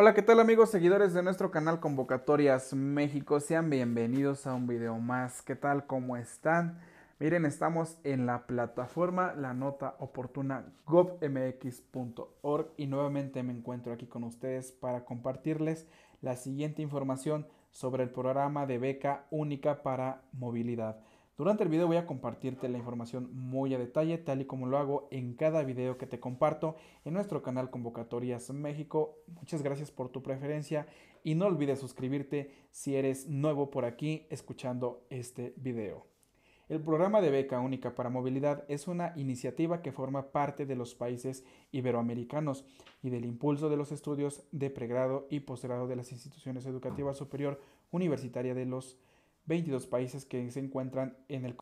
Hola, ¿qué tal amigos seguidores de nuestro canal Convocatorias México? Sean bienvenidos a un video más. ¿Qué tal? ¿Cómo están? Miren, estamos en la plataforma La Nota Oportuna gobmx.org y nuevamente me encuentro aquí con ustedes para compartirles la siguiente información sobre el programa de beca única para movilidad. Durante el video voy a compartirte la información muy a detalle, tal y como lo hago en cada video que te comparto en nuestro canal Convocatorias México. Muchas gracias por tu preferencia y no olvides suscribirte si eres nuevo por aquí escuchando este video. El programa de beca única para movilidad es una iniciativa que forma parte de los países iberoamericanos y del impulso de los estudios de pregrado y posgrado de las instituciones educativas superior universitaria de los 22 países que se encuentran en el...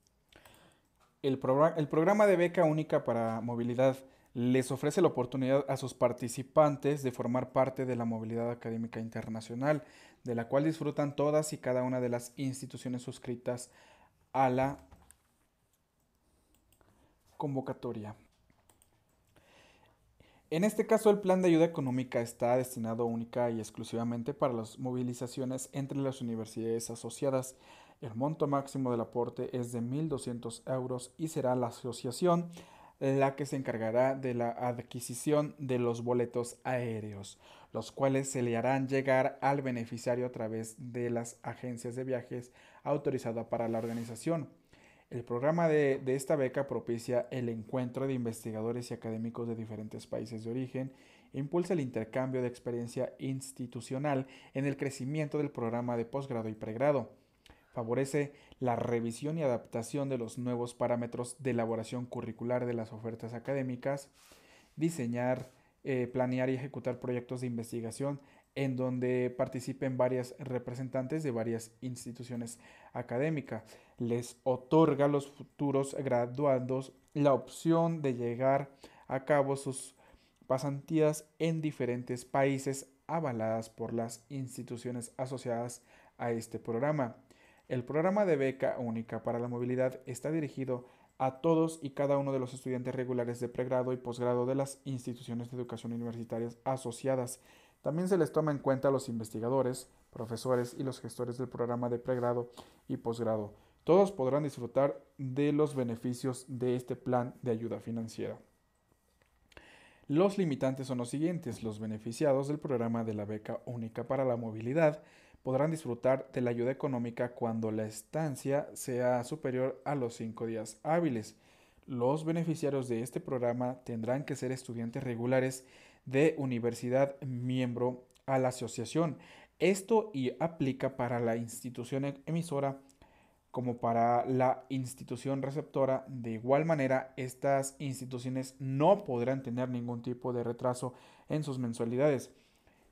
El, el programa de beca única para movilidad les ofrece la oportunidad a sus participantes de formar parte de la movilidad académica internacional, de la cual disfrutan todas y cada una de las instituciones suscritas a la convocatoria. En este caso, el plan de ayuda económica está destinado única y exclusivamente para las movilizaciones entre las universidades asociadas. El monto máximo del aporte es de 1.200 euros y será la asociación la que se encargará de la adquisición de los boletos aéreos, los cuales se le harán llegar al beneficiario a través de las agencias de viajes autorizadas para la organización. El programa de, esta beca propicia el encuentro de investigadores y académicos de diferentes países de origen impulsa el intercambio de experiencia institucional en el crecimiento del programa de posgrado y pregrado. Favorece la revisión y adaptación de los nuevos parámetros de elaboración curricular de las ofertas académicas, diseñar, eh, planear y ejecutar proyectos de investigación en donde participen varias representantes de varias instituciones académicas. Les otorga a los futuros graduados la opción de llegar a cabo sus pasantías en diferentes países avaladas por las instituciones asociadas a este programa. El programa de beca única para la movilidad está dirigido a todos y cada uno de los estudiantes regulares de pregrado y posgrado de las instituciones de educación universitarias asociadas también se les toma en cuenta a los investigadores, profesores y los gestores del programa de pregrado y posgrado. Todos podrán disfrutar de los beneficios de este plan de ayuda financiera. Los limitantes son los siguientes. Los beneficiados del programa de la beca única para la movilidad podrán disfrutar de la ayuda económica cuando la estancia sea superior a los 5 días hábiles los beneficiarios de este programa tendrán que ser estudiantes regulares de universidad miembro a la asociación. Esto y aplica para la institución emisora como para la institución receptora. De igual manera, estas instituciones no podrán tener ningún tipo de retraso en sus mensualidades.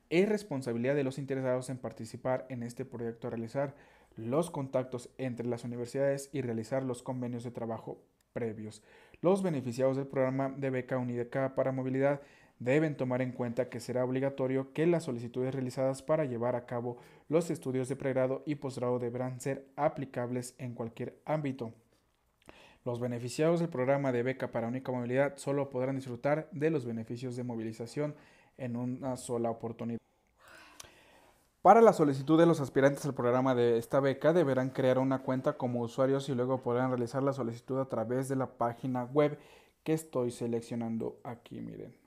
Es responsabilidad de los interesados en participar en este proyecto realizar los contactos entre las universidades y realizar los convenios de trabajo previos. Los beneficiados del programa de beca única para movilidad deben tomar en cuenta que será obligatorio que las solicitudes realizadas para llevar a cabo los estudios de pregrado y posgrado deberán ser aplicables en cualquier ámbito. Los beneficiados del programa de beca para única movilidad solo podrán disfrutar de los beneficios de movilización en una sola oportunidad. Para la solicitud de los aspirantes al programa de esta beca deberán crear una cuenta como usuarios y luego podrán realizar la solicitud a través de la página web que estoy seleccionando aquí, miren.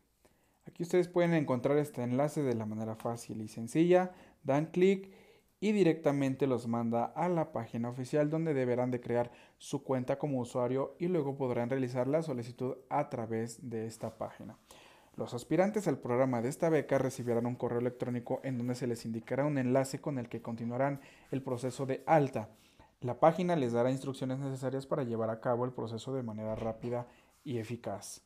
Aquí ustedes pueden encontrar este enlace de la manera fácil y sencilla, dan clic y directamente los manda a la página oficial donde deberán de crear su cuenta como usuario y luego podrán realizar la solicitud a través de esta página. Los aspirantes al programa de esta beca recibirán un correo electrónico en donde se les indicará un enlace con el que continuarán el proceso de alta. La página les dará instrucciones necesarias para llevar a cabo el proceso de manera rápida y eficaz.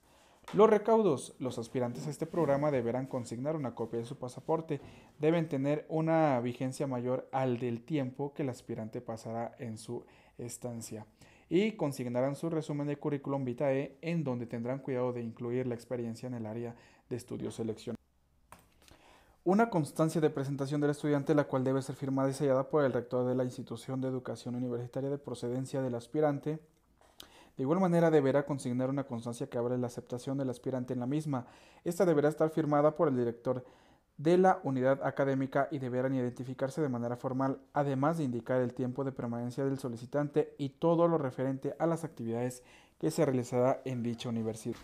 Los recaudos. Los aspirantes a este programa deberán consignar una copia de su pasaporte. Deben tener una vigencia mayor al del tiempo que el aspirante pasará en su estancia y consignarán su resumen de currículum vitae en donde tendrán cuidado de incluir la experiencia en el área de estudio seleccionado. Una constancia de presentación del estudiante, la cual debe ser firmada y sellada por el rector de la institución de educación universitaria de procedencia del aspirante. De igual manera deberá consignar una constancia que abre la aceptación del aspirante en la misma. Esta deberá estar firmada por el director de la unidad académica y deberán identificarse de manera formal, además de indicar el tiempo de permanencia del solicitante y todo lo referente a las actividades que se realizará en dicha universidad.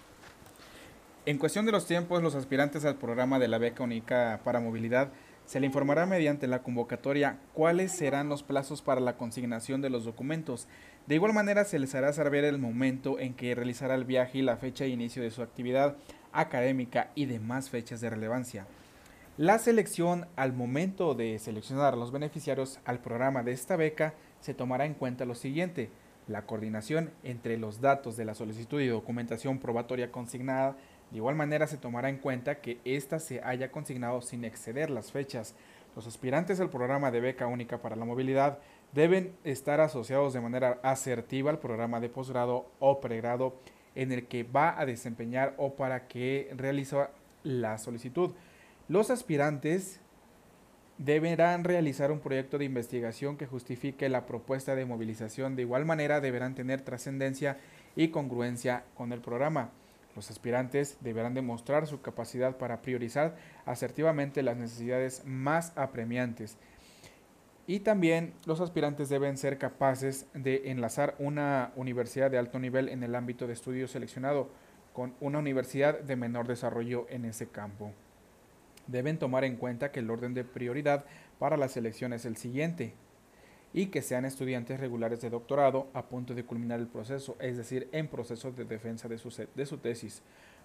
En cuestión de los tiempos, los aspirantes al programa de la beca única para movilidad se le informará mediante la convocatoria cuáles serán los plazos para la consignación de los documentos. De igual manera se les hará saber el momento en que realizará el viaje y la fecha de inicio de su actividad académica y demás fechas de relevancia. La selección al momento de seleccionar a los beneficiarios al programa de esta beca se tomará en cuenta lo siguiente, la coordinación entre los datos de la solicitud y documentación probatoria consignada, de igual manera se tomará en cuenta que ésta se haya consignado sin exceder las fechas. Los aspirantes al programa de beca única para la movilidad deben estar asociados de manera asertiva al programa de posgrado o pregrado en el que va a desempeñar o para que realiza la solicitud los aspirantes deberán realizar un proyecto de investigación que justifique la propuesta de movilización. De igual manera, deberán tener trascendencia y congruencia con el programa. Los aspirantes deberán demostrar su capacidad para priorizar asertivamente las necesidades más apremiantes. Y también los aspirantes deben ser capaces de enlazar una universidad de alto nivel en el ámbito de estudio seleccionado con una universidad de menor desarrollo en ese campo deben tomar en cuenta que el orden de prioridad para la selección es el siguiente y que sean estudiantes regulares de doctorado a punto de culminar el proceso, es decir, en proceso de defensa de su, de su tesis.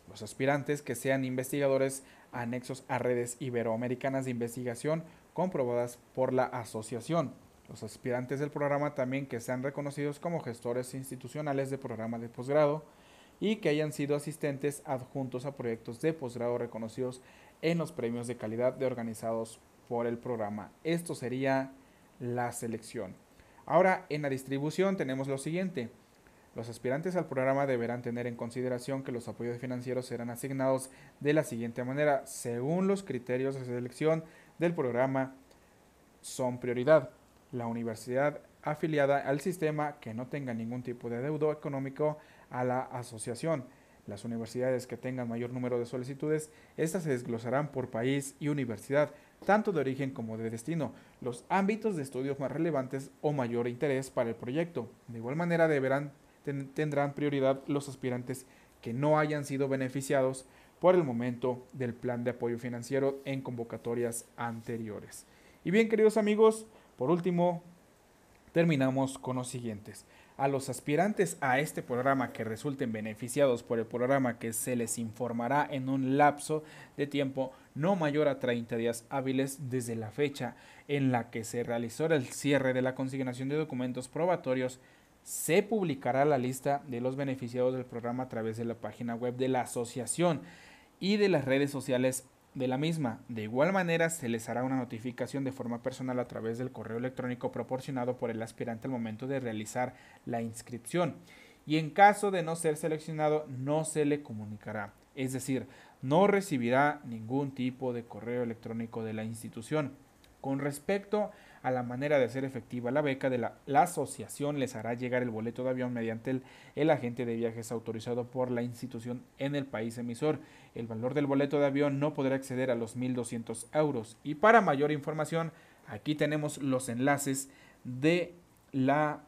Los aspirantes que sean investigadores anexos a redes iberoamericanas de investigación comprobadas por la asociación. Los aspirantes del programa también que sean reconocidos como gestores institucionales de programa de posgrado y que hayan sido asistentes adjuntos a proyectos de posgrado reconocidos en los premios de calidad de organizados por el programa. Esto sería la selección. Ahora, en la distribución tenemos lo siguiente. Los aspirantes al programa deberán tener en consideración que los apoyos financieros serán asignados de la siguiente manera, según los criterios de selección del programa son prioridad. La universidad afiliada al sistema que no tenga ningún tipo de deuda económico a la asociación las universidades que tengan mayor número de solicitudes, estas se desglosarán por país y universidad, tanto de origen como de destino, los ámbitos de estudios más relevantes o mayor interés para el proyecto. De igual manera deberán, tendrán prioridad los aspirantes que no hayan sido beneficiados por el momento del plan de apoyo financiero en convocatorias anteriores. Y bien, queridos amigos, por último, terminamos con los siguientes a los aspirantes a este programa que resulten beneficiados por el programa que se les informará en un lapso de tiempo no mayor a 30 días hábiles desde la fecha en la que se realizó el cierre de la consignación de documentos probatorios, se publicará la lista de los beneficiados del programa a través de la página web de la asociación y de las redes sociales de la misma, de igual manera, se les hará una notificación de forma personal a través del correo electrónico proporcionado por el aspirante al momento de realizar la inscripción. Y en caso de no ser seleccionado, no se le comunicará. Es decir, no recibirá ningún tipo de correo electrónico de la institución. Con respecto a la manera de hacer efectiva la beca de la, asociación les hará llegar el boleto de avión mediante el, el, agente de viajes autorizado por la institución en el país emisor. El valor del boleto de avión no podrá exceder a los 1.200 euros. Y para mayor información, aquí tenemos los enlaces de la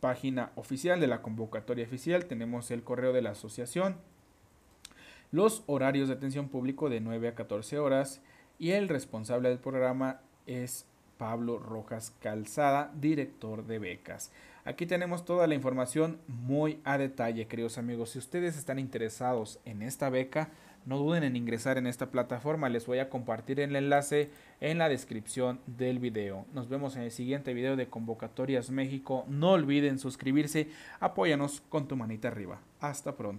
página oficial, de la convocatoria oficial. Tenemos el correo de la asociación, los horarios de atención público de 9 a 14 horas y el responsable del programa es Pablo Rojas Calzada, director de becas. Aquí tenemos toda la información muy a detalle, queridos amigos. Si ustedes están interesados en esta beca, no duden en ingresar en esta plataforma. Les voy a compartir el enlace en la descripción del video. Nos vemos en el siguiente video de Convocatorias México. No olviden suscribirse. Apóyanos con tu manita arriba. Hasta pronto.